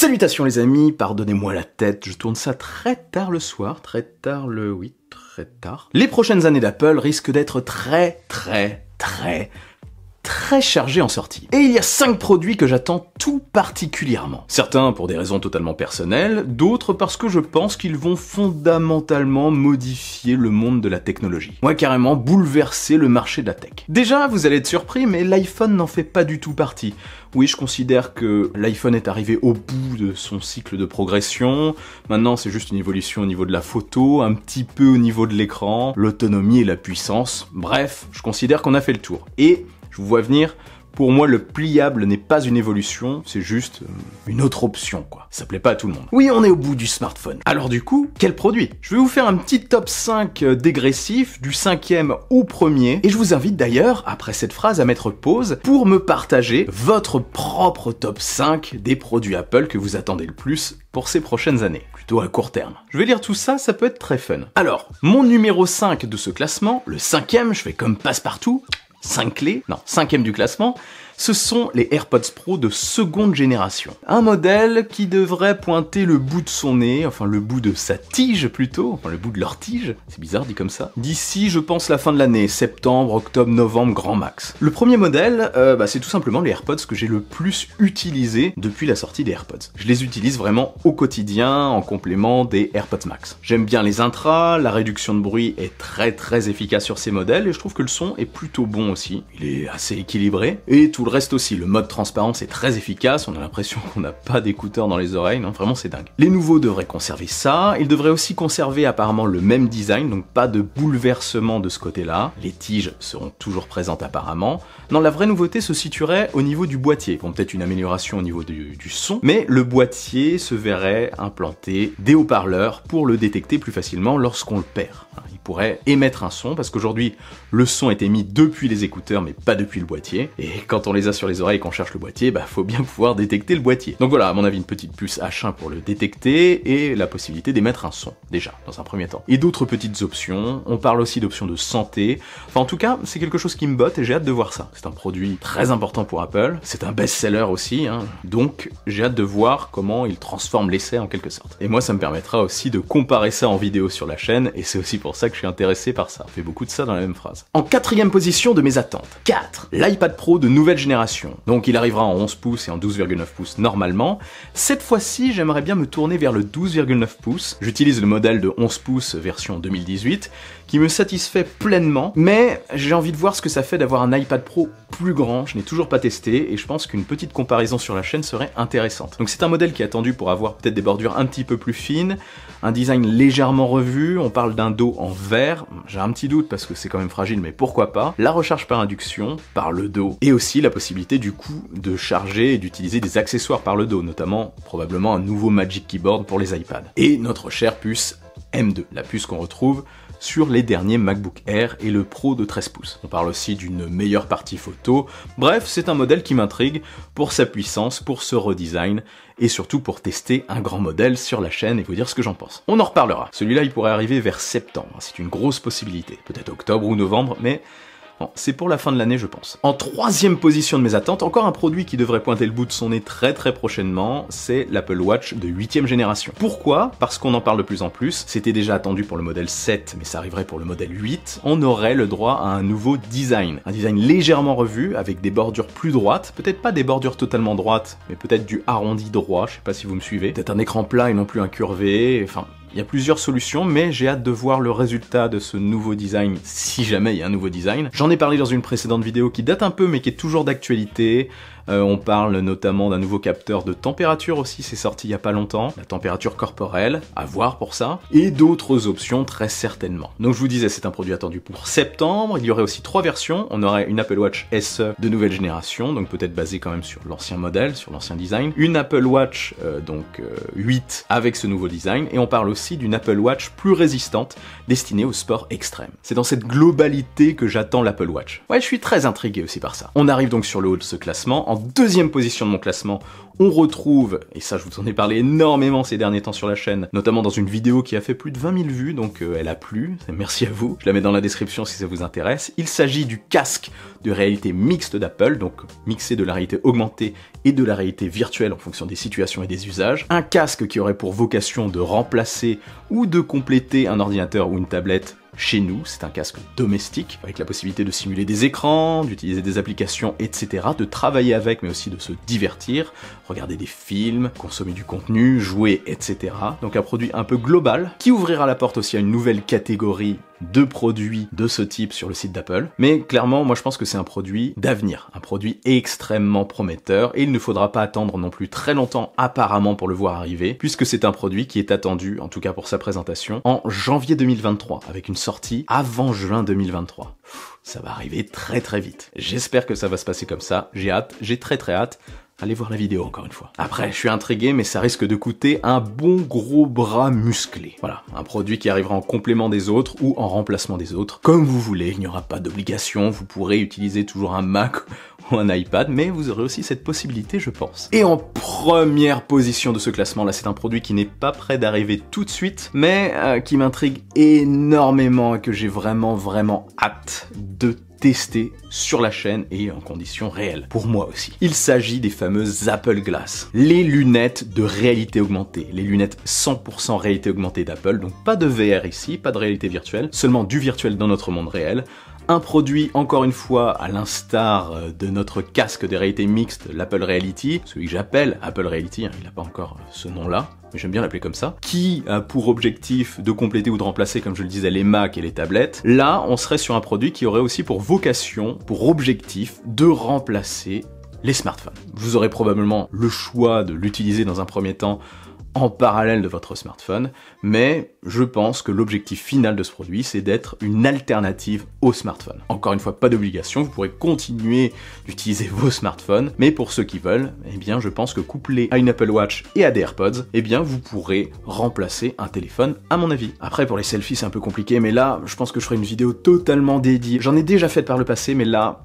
Salutations les amis, pardonnez-moi la tête, je tourne ça très tard le soir, très tard le... oui, très tard. Les prochaines années d'Apple risquent d'être très très très très chargé en sortie. Et il y a 5 produits que j'attends tout particulièrement. Certains pour des raisons totalement personnelles, d'autres parce que je pense qu'ils vont fondamentalement modifier le monde de la technologie. Moi carrément bouleverser le marché de la tech. Déjà, vous allez être surpris, mais l'iPhone n'en fait pas du tout partie. Oui, je considère que l'iPhone est arrivé au bout de son cycle de progression. Maintenant, c'est juste une évolution au niveau de la photo, un petit peu au niveau de l'écran, l'autonomie et la puissance. Bref, je considère qu'on a fait le tour. Et je vous vois venir. Pour moi, le pliable n'est pas une évolution, c'est juste euh, une autre option, quoi. Ça plaît pas à tout le monde. Oui, on est au bout du smartphone. Alors du coup, quel produit Je vais vous faire un petit top 5 euh, dégressif, du cinquième au premier, et je vous invite d'ailleurs, après cette phrase, à mettre pause pour me partager votre propre top 5 des produits Apple que vous attendez le plus pour ces prochaines années, plutôt à court terme. Je vais lire tout ça, ça peut être très fun. Alors, mon numéro 5 de ce classement, le cinquième, je fais comme passe-partout, Cinq clés, non, cinquième du classement, ce sont les AirPods Pro de seconde génération. Un modèle qui devrait pointer le bout de son nez, enfin le bout de sa tige plutôt, enfin le bout de leur tige, c'est bizarre dit comme ça, d'ici je pense la fin de l'année, septembre, octobre, novembre, grand max. Le premier modèle, euh, bah, c'est tout simplement les AirPods que j'ai le plus utilisé depuis la sortie des AirPods. Je les utilise vraiment au quotidien en complément des AirPods Max. J'aime bien les intras, la réduction de bruit est très très efficace sur ces modèles et je trouve que le son est plutôt bon aussi. Il est assez équilibré et tout reste aussi, le mode transparent c'est très efficace, on a l'impression qu'on n'a pas d'écouteurs dans les oreilles, non, vraiment c'est dingue. Les nouveaux devraient conserver ça, ils devraient aussi conserver apparemment le même design, donc pas de bouleversement de ce côté-là, les tiges seront toujours présentes apparemment. Non, la vraie nouveauté se situerait au niveau du boîtier, bon peut-être une amélioration au niveau du, son, mais le boîtier se verrait implanter des haut-parleurs pour le détecter plus facilement lorsqu'on le perd. Hein, il pourrait émettre un son, parce qu'aujourd'hui le son est émis depuis les écouteurs mais pas depuis le boîtier, et quand on les sur les oreilles quand qu'on cherche le boîtier, bah faut bien pouvoir détecter le boîtier. Donc voilà, à mon avis, une petite puce H1 pour le détecter et la possibilité d'émettre un son, déjà, dans un premier temps. Et d'autres petites options, on parle aussi d'options de santé, enfin en tout cas, c'est quelque chose qui me botte et j'ai hâte de voir ça. C'est un produit très important pour Apple, c'est un best-seller aussi, hein. donc j'ai hâte de voir comment il transforme l'essai en quelque sorte. Et moi, ça me permettra aussi de comparer ça en vidéo sur la chaîne, et c'est aussi pour ça que je suis intéressé par ça. On fait beaucoup de ça dans la même phrase. En quatrième position de mes attentes, 4. L'iPad Pro de nouvelle génération. Donc il arrivera en 11 pouces et en 12,9 pouces normalement. Cette fois-ci, j'aimerais bien me tourner vers le 12,9 pouces. J'utilise le modèle de 11 pouces version 2018, qui me satisfait pleinement, mais j'ai envie de voir ce que ça fait d'avoir un iPad Pro plus grand, je n'ai toujours pas testé, et je pense qu'une petite comparaison sur la chaîne serait intéressante. Donc c'est un modèle qui est attendu pour avoir peut-être des bordures un petit peu plus fines, un design légèrement revu, on parle d'un dos en verre, j'ai un petit doute parce que c'est quand même fragile, mais pourquoi pas, la recharge par induction, par le dos, et aussi la possibilité du coup de charger et d'utiliser des accessoires par le dos, notamment probablement un nouveau Magic Keyboard pour les iPads. Et notre chère puce M2, la puce qu'on retrouve sur les derniers MacBook Air et le Pro de 13 pouces. On parle aussi d'une meilleure partie photo. Bref, c'est un modèle qui m'intrigue pour sa puissance, pour ce redesign et surtout pour tester un grand modèle sur la chaîne et vous dire ce que j'en pense. On en reparlera. Celui-là, il pourrait arriver vers septembre. C'est une grosse possibilité. Peut-être octobre ou novembre, mais c'est pour la fin de l'année, je pense. En troisième position de mes attentes, encore un produit qui devrait pointer le bout de son nez très très prochainement, c'est l'Apple Watch de 8 génération. Pourquoi Parce qu'on en parle de plus en plus, c'était déjà attendu pour le modèle 7, mais ça arriverait pour le modèle 8, on aurait le droit à un nouveau design. Un design légèrement revu, avec des bordures plus droites, peut-être pas des bordures totalement droites, mais peut-être du arrondi droit, je sais pas si vous me suivez, peut-être un écran plat et non plus incurvé, enfin il y a plusieurs solutions, mais j'ai hâte de voir le résultat de ce nouveau design, si jamais il y a un nouveau design. J'en ai parlé dans une précédente vidéo qui date un peu, mais qui est toujours d'actualité. Euh, on parle notamment d'un nouveau capteur de température aussi, c'est sorti il y a pas longtemps, la température corporelle, à voir pour ça, et d'autres options très certainement. Donc je vous disais, c'est un produit attendu pour septembre, il y aurait aussi trois versions, on aurait une Apple Watch SE de nouvelle génération, donc peut-être basée quand même sur l'ancien modèle, sur l'ancien design, une Apple Watch euh, donc 8 euh, avec ce nouveau design, et on parle aussi d'une Apple Watch plus résistante, destinée au sport extrême. C'est dans cette globalité que j'attends l'Apple Watch. Ouais, je suis très intrigué aussi par ça. On arrive donc sur le haut de ce classement en deuxième position de mon classement, on retrouve, et ça je vous en ai parlé énormément ces derniers temps sur la chaîne, notamment dans une vidéo qui a fait plus de 20 000 vues, donc euh, elle a plu, merci à vous, je la mets dans la description si ça vous intéresse. Il s'agit du casque de réalité mixte d'Apple, donc mixé de la réalité augmentée et de la réalité virtuelle en fonction des situations et des usages. Un casque qui aurait pour vocation de remplacer ou de compléter un ordinateur ou une tablette chez nous, c'est un casque domestique, avec la possibilité de simuler des écrans, d'utiliser des applications, etc., de travailler avec, mais aussi de se divertir, regarder des films, consommer du contenu, jouer, etc. Donc un produit un peu global, qui ouvrira la porte aussi à une nouvelle catégorie de produits de ce type sur le site d'Apple. Mais clairement, moi je pense que c'est un produit d'avenir, un produit extrêmement prometteur et il ne faudra pas attendre non plus très longtemps apparemment pour le voir arriver puisque c'est un produit qui est attendu, en tout cas pour sa présentation, en janvier 2023 avec une sortie avant juin 2023. ça va arriver très très vite. J'espère que ça va se passer comme ça. J'ai hâte, j'ai très très hâte. Allez voir la vidéo encore une fois. Après, je suis intrigué, mais ça risque de coûter un bon gros bras musclé. Voilà, un produit qui arrivera en complément des autres ou en remplacement des autres. Comme vous voulez, il n'y aura pas d'obligation, vous pourrez utiliser toujours un Mac ou un iPad, mais vous aurez aussi cette possibilité, je pense. Et en première position de ce classement, là, c'est un produit qui n'est pas prêt d'arriver tout de suite, mais euh, qui m'intrigue énormément et que j'ai vraiment, vraiment hâte de testé sur la chaîne et en conditions réelles, pour moi aussi. Il s'agit des fameuses Apple Glass, les lunettes de réalité augmentée, les lunettes 100% réalité augmentée d'Apple, donc pas de VR ici, pas de réalité virtuelle, seulement du virtuel dans notre monde réel, un produit, encore une fois, à l'instar euh, de notre casque de réalité mixte, l'Apple Reality, celui que j'appelle Apple Reality, hein, il n'a pas encore euh, ce nom-là, mais j'aime bien l'appeler comme ça, qui a pour objectif de compléter ou de remplacer, comme je le disais, les Mac et les tablettes, là, on serait sur un produit qui aurait aussi pour vocation, pour objectif, de remplacer les smartphones. Vous aurez probablement le choix de l'utiliser dans un premier temps en parallèle de votre smartphone, mais je pense que l'objectif final de ce produit, c'est d'être une alternative au smartphone. Encore une fois, pas d'obligation, vous pourrez continuer d'utiliser vos smartphones, mais pour ceux qui veulent, eh bien, je pense que couplé à une Apple Watch et à des AirPods, eh bien, vous pourrez remplacer un téléphone, à mon avis. Après, pour les selfies, c'est un peu compliqué, mais là, je pense que je ferai une vidéo totalement dédiée. J'en ai déjà fait par le passé, mais là,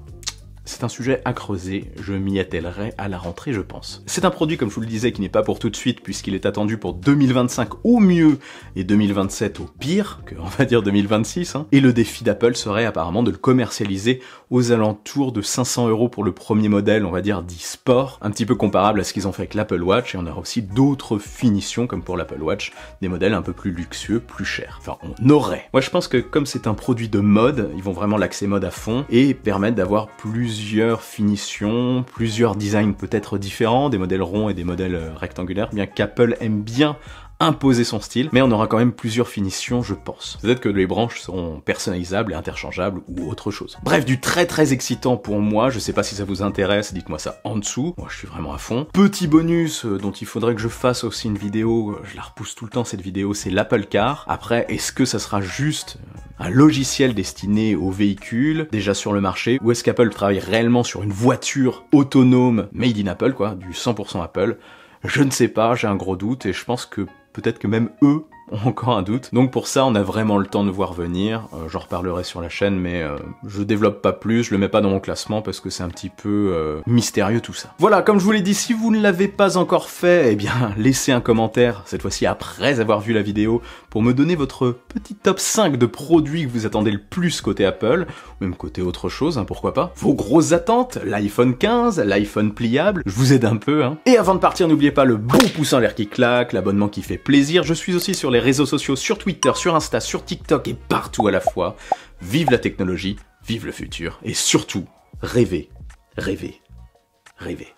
c'est un sujet à creuser, je m'y attellerai à la rentrée je pense. C'est un produit comme je vous le disais qui n'est pas pour tout de suite puisqu'il est attendu pour 2025 au mieux et 2027 au pire, que on va dire 2026, hein. et le défi d'Apple serait apparemment de le commercialiser aux alentours de 500 euros pour le premier modèle, on va dire dit sport, un petit peu comparable à ce qu'ils ont fait avec l'Apple Watch et on aura aussi d'autres finitions comme pour l'Apple Watch, des modèles un peu plus luxueux, plus chers. Enfin on aurait. Moi je pense que comme c'est un produit de mode, ils vont vraiment l'axer mode à fond et permettre d'avoir plus plusieurs finitions, plusieurs designs peut-être différents, des modèles ronds et des modèles euh, rectangulaires, bien qu'Apple aime bien imposer son style, mais on aura quand même plusieurs finitions, je pense. Peut-être que les branches seront personnalisables et interchangeables ou autre chose. Bref, du très très excitant pour moi, je sais pas si ça vous intéresse, dites-moi ça en dessous, moi je suis vraiment à fond. Petit bonus euh, dont il faudrait que je fasse aussi une vidéo, euh, je la repousse tout le temps cette vidéo, c'est l'Apple Car. Après, est-ce que ça sera juste un logiciel destiné aux véhicules déjà sur le marché, ou est-ce qu'Apple travaille réellement sur une voiture autonome made in Apple, quoi, du 100% Apple Je ne sais pas, j'ai un gros doute et je pense que peut-être que même eux encore un doute. Donc pour ça, on a vraiment le temps de voir venir. Euh, j'en reparlerai sur la chaîne, mais euh, je développe pas plus, je le mets pas dans mon classement parce que c'est un petit peu euh, mystérieux tout ça. Voilà, comme je vous l'ai dit, si vous ne l'avez pas encore fait, eh bien laissez un commentaire, cette fois-ci après avoir vu la vidéo, pour me donner votre petit top 5 de produits que vous attendez le plus côté Apple, ou même côté autre chose, hein, pourquoi pas. Vos grosses attentes, l'iPhone 15, l'iPhone pliable, je vous aide un peu. Hein. Et avant de partir, n'oubliez pas le bon pouce en l'air qui claque, l'abonnement qui fait plaisir, je suis aussi sur les les réseaux sociaux, sur Twitter, sur Insta, sur TikTok et partout à la fois. Vive la technologie, vive le futur et surtout, rêvez, rêvez, rêvez.